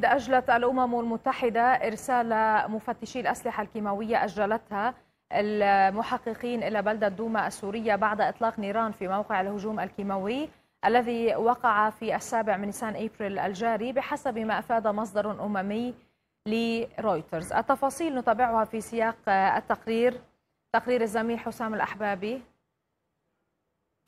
الجديد أجلت الأمم المتحدة إرسال مفتشي الأسلحة الكيماوية أجلتها المحققين إلى بلدة دوما السورية بعد إطلاق نيران في موقع الهجوم الكيماوي الذي وقع في السابع من نيسان أبريل الجاري بحسب ما أفاد مصدر أممي لرويترز التفاصيل نتابعها في سياق التقرير تقرير الزميل حسام الأحبابي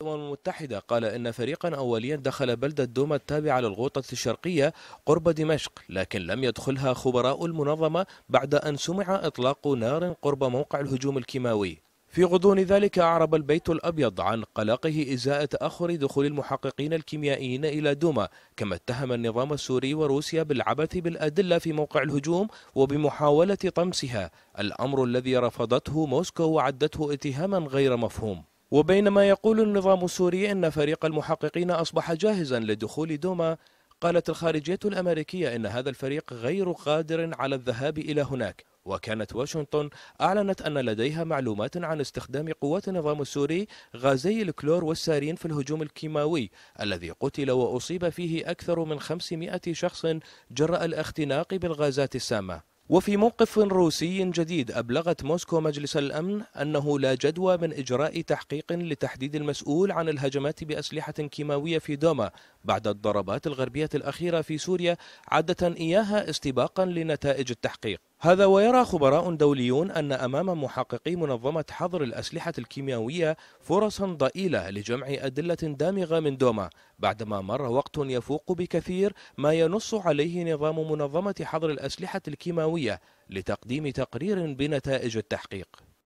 الأمم المتحدة قال إن فريقا أوليا دخل بلدة دوما التابعة للغوطة الشرقية قرب دمشق لكن لم يدخلها خبراء المنظمة بعد أن سمع إطلاق نار قرب موقع الهجوم الكيماوي في غضون ذلك أعرب البيت الأبيض عن قلقه إزاء تأخر دخول المحققين الكيميائيين إلى دوما كما اتهم النظام السوري وروسيا بالعبث بالأدلة في موقع الهجوم وبمحاولة طمسها الأمر الذي رفضته موسكو وعدته اتهاما غير مفهوم وبينما يقول النظام السوري أن فريق المحققين أصبح جاهزا لدخول دوما قالت الخارجية الأمريكية أن هذا الفريق غير قادر على الذهاب إلى هناك وكانت واشنطن أعلنت أن لديها معلومات عن استخدام قوات النظام السوري غازي الكلور والسارين في الهجوم الكيماوي الذي قتل وأصيب فيه أكثر من 500 شخص جراء الاختناق بالغازات السامة وفي موقف روسي جديد أبلغت موسكو مجلس الأمن أنه لا جدوى من إجراء تحقيق لتحديد المسؤول عن الهجمات بأسلحة كيماوية في دوما بعد الضربات الغربية الأخيرة في سوريا عادة إياها استباقا لنتائج التحقيق هذا ويرى خبراء دوليون أن أمام محققي منظمة حظر الأسلحة الكيميائية فرصا ضئيلة لجمع أدلة دامغة من دوما بعدما مر وقت يفوق بكثير ما ينص عليه نظام منظمة حظر الأسلحة الكيماوية لتقديم تقرير بنتائج التحقيق